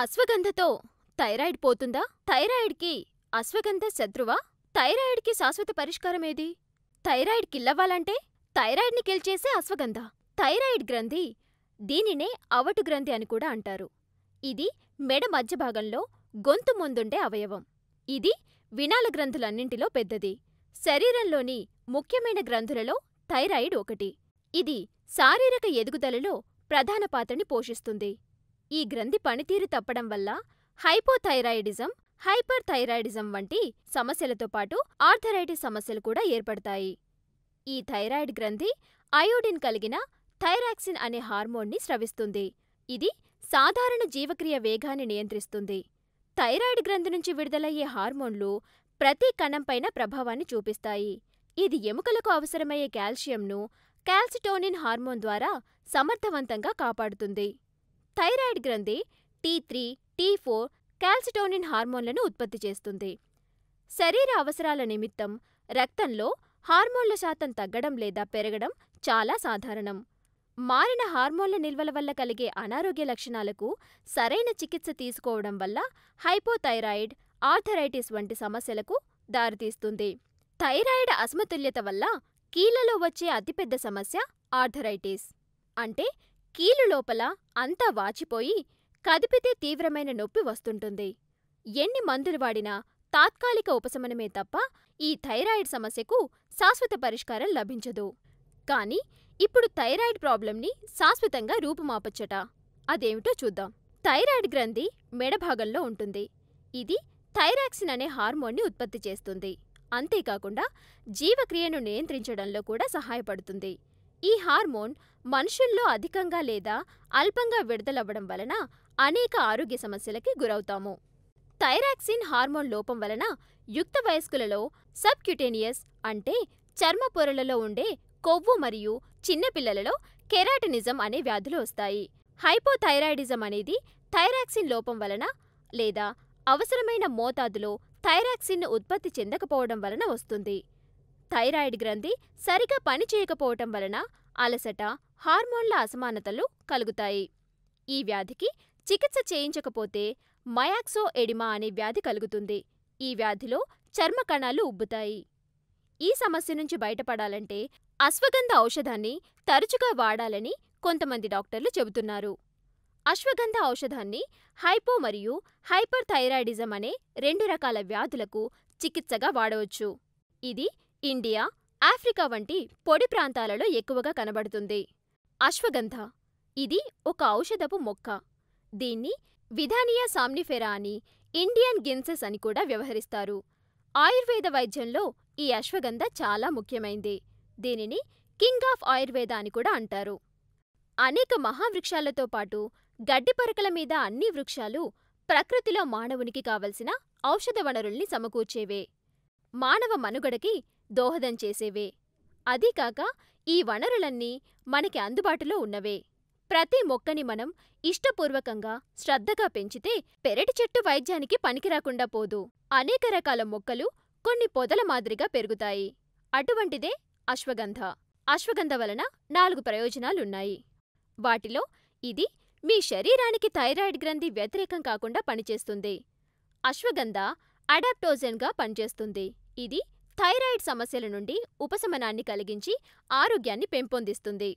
అశ్వగంధతో thyroid పోతుందా? థైరాయిడ్కి అశ్వగంధ శత్రువా? థైరాయిడ్కి శాశ్వత పరిష్కారమేది? థైరాయిడ్ కిల్లవ్వాలంటే థైరాయిడ్ని కిల్చేసే అశ్వగంధ. థైరాయిడ్ గ్రంథి, దీనినే అవటు గ్రంథి అని కూడా అంటారు. ఇది మెడ మధ్య భాగంలో గొంతు ముందుండే అవయవం. ఇది వినాల గ్రంథులన్నింటిలో పెద్దది. శరీరంలోని ముఖ్యమైన గ్రంథులలో థైరాయిడ్ ఒకటి. ఇది శారీరక ఎదుగుదలలో ప్రధాన పాత్రని పోషిస్తుంది. ఈ గ్రంథి పనితీరు తప్పడం వల్ల హైపోథైరాయిడిజం, హైపర్ థైరాయిడిజం వంటి సమస్యలతో పాటు ఆర్థరైటిస్ సమస్యలు కూడా ఏర్పడతాయి. ఈ థైరాయిడ్ గ్రంథి అయోడిన్ కలిగిన థైరాక్సిన్ అనే హార్మోన్ని స్రవిస్తుంది, ఇది సాధారణ జీవక్రియ వేగాన్ని నియంత్రిస్తుంది. థైరాయిడ్ గ్రంథి నుంచి విడుదలయ్యే హార్మోన్లు ప్రతి కణం పైన ప్రభావాన్ని చూపిస్తాయి, ఇది ఎముకలకు అవసరమయ్యే కాల్షియంను కాల్సిటోనిన్ హార్మోన్ ద్వారా సమర్థవంతంగా కాపాడుతుంది. థైరాయిడ్ గ్రంథి T three T four calcitonin హార్మోన్లను ఉత్పత్తి చేస్తుంది శరీర అవసరాల నిమిత్తం రక్తంలో హార్మోన్ల శాతం తగ్గడం లేదా పెరగడం చాలా సాధారణం మారిన హార్మోన్ల నిల్వల వల్ల కలిగే అనారోగ్య లక్షణాలకు సరైన చికిత్స తీసుకోవడం వల్ల హైపోథైరాయిడ్ ఆర్థరైటిస్ వంటి సమస్యలకు దారితీస్తుంది థైరాయిడ్ అసమతుల్యత వల్ల కీళ్లలో వచ్చే అతిపెద్ద సమస్య ఆర్థరైటిస్ అంటే కీలు లోపల అంతా వాచిపోయి కదిపితే తీవ్రమైన నొప్పి వస్తుంటుంది. ఎన్ని మందులు వాడినా తాత్కాలిక ఉపశమనమే తప్ప ఈ థైరాయిడ్ సమస్యకు శాశ్వత పరిష్కారం లభించదు. కానీ ఇప్పుడు థైరాయిడ్ ప్రాబ్లంని శాశ్వతంగా రూపుమాపచ్చట అదేమిటో చూద్దాం. థైరాయిడ్ గ్రంథి మెడ భాగంలో ఉంటుంది. ఇది థైరాక్సిన్ అనే హార్మోన్ని ఉత్పత్తి చేస్తుంది. అంతేకాకుండా జీవక్రియను నియంత్రించడంలో కూడా సహాయపడుతుంది. ఈ హార్మోన్ మనుషుల్లో అధికంగా లేదా అల్పంగా విడుదలవ్వడం వలన అనేక ఆరోగ్య సమస్యలకి గురవుతాము. థైరాక్సిన్ హార్మోన్ లోపం వలన యుక్త వయస్కులలో సబ్క్యుటేనియస్ అంటే చర్మ పొరలలో ఉండే కొవ్వు మరియు చిన్నపిల్లలలో కెరాటినిజం అనే వ్యాధులు వస్తాయి. హైపోథైరాయిడిజం అనేది థైరాక్సిన్ లోపం వలన లేదా అవసరమైన మోతాదులో థైరాక్సిన్ను ఉత్పత్తి చెందకపోవడం వలన వస్తుంది. థైరాయిడ్ గ్రంథి సరిగా పనిచేయకపోవటం వలన అలసట, హార్మోన్ల అసమానతలు కలుగుతాయి. ఈ వ్యాధికి చికిత్స చేయించకపోతే మయాక్సో ఎడిమా అనే వ్యాధి కలుగుతుంది. ఈ వ్యాధిలో చర్మ కణాలు ఉబ్బుతాయి. ఈ సమస్య నుంచి బయటపడాలంటే అశ్వగంధ ఔషధాన్ని తరచుగా వాడాలని కొంతమంది డాక్టర్లు చెబుతున్నారు. అశ్వగంధ ఔషధాన్ని హైపో మరియు హైపర్ థైరాయిడిజం అనే రెండు రకాల వ్యాధులకు చికిత్సగా వాడవచ్చు. ఇది ఇండియా, ఆఫ్రికా వంటి పొడి ప్రాంతాలలో ఎక్కువగా కనబడుతుంది. అశ్వగంధ ఇది ఒక ఔషధపు మొక్క. దీన్ని విధానియా సామ్నిఫెరా అని, ఇండియన్ గిన్సెస్ అని కూడా వ్యవహరిస్తారు. ఆయుర్వేద వైద్యంలో ఈ అశ్వగంధ చాలా ముఖ్యమైంది. దీనిని కింగ్ ఆఫ్ ఆయుర్వేద అని కూడా అంటారు. అనేక మహావృక్షాలతో పాటు గడ్డిపరకల మీద అన్ని వృక్షాలు ప్రకృతిలో మానవునికి కావలసిన ఔషధ వనరుల్ని సమకూర్చేవే. మానవ మనుగడకి దోహదం చేసేవే. అదీకాక ఈ వనరులన్నీ మనకి అందుబాటులో ఉన్నవే. ప్రతి మొక్కని మనం ఇష్టపూర్వకంగా, శ్రద్ధగా పెంచితే పెరటి చెట్టు వైద్యానికి పనికిరాకుండా పోదు. అనేక రకాల మొక్కలు కొన్ని పొదల మాదిరిగా పెరుగుతాయి. అటువంటిదే అశ్వగంధ. అశ్వగంధ వలన నాలుగు ప్రయోజనాలున్నాయి. వాటిలో ఇది మీ శరీరానికి థైరాయిడ్ గ్రంథి వ్యతిరేకం కాకుండా పనిచేస్తుంది. అశ్వగంధ అడాప్టోజెన్గా పనిచేస్తుంది. ఇది థైరాయిడ్ సమస్యల నుండి ఉపశమనాన్ని కలిగించి ఆరోగ్యాన్ని పెంపొందిస్తుంది.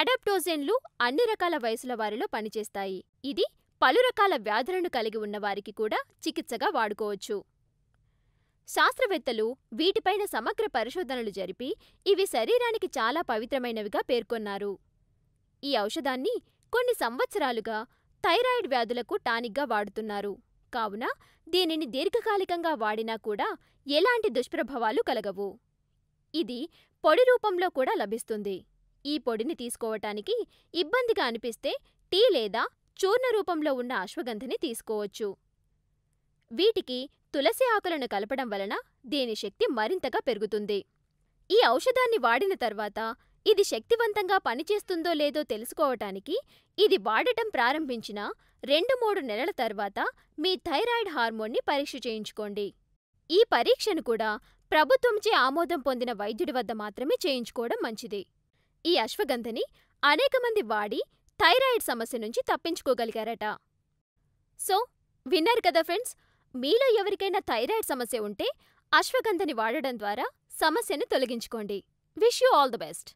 అడాప్టోజెన్లు అన్ని రకాల వయసుల వారిలో పనిచేస్తాయి, ఇది పలు రకాల వ్యాధులను కలిగి ఉన్నవారికి కూడా చికిత్సగా వాడుకోవచ్చు. శాస్త్రవేత్తలు వీటిపైన సమగ్ర పరిశోధనలు జరిపి, ఇవి శరీరానికి చాలా పవిత్రమైనవిగా పేర్కొన్నారు. ఈ ఔషధాన్ని కొన్ని సంవత్సరాలుగా థైరాయిడ్ వ్యాధులకు టానిక్గా వాడుతున్నారు. కావున దీనిని దీర్ఘకాలికంగా వాడినా కూడా ఎలాంటి దుష్ప్రభావాలు కలగవు. ఇది పొడి రూపంలో కూడా లభిస్తుంది. ఈ పొడిని తీసుకోవటానికి ఇబ్బందిగా అనిపిస్తే టీ లేదా చూర్ణ రూపంలో ఉన్న అశ్వగంధని తీసుకోవచ్చు. వీటికి తులసి ఆకులను కలపడం వలన దీని శక్తి మరింతగా పెరుగుతుంది. ఈ ఔషధాన్ని వాడిన తర్వాత ఇది శక్తివంతంగా పనిచేస్తుందో లేదో తెలుసుకోవటానికి ఇది వాడటం ప్రారంభించిన రెండు మూడు నెలల తర్వాత మీ థైరాయిడ్ హార్మోన్ని పరీక్ష చేయించుకోండి. ఈ పరీక్షను కూడా ప్రభుత్వంచే ఆమోదం పొందిన వైద్యుడి వద్ద మాత్రమే చేయించుకోవడం మంచిది. ఈ అశ్వగంధని అనేకమంది వాడి థైరాయిడ్ సమస్య నుంచి తప్పించుకోగలిగారట. సో, విన్నారు కదా ఫ్రెండ్స్! మీలో ఎవరికైనా థైరాయిడ్ సమస్య ఉంటే అశ్వగంధని వాడడం ద్వారా సమస్యను తొలగించుకోండి. Wish you all the best!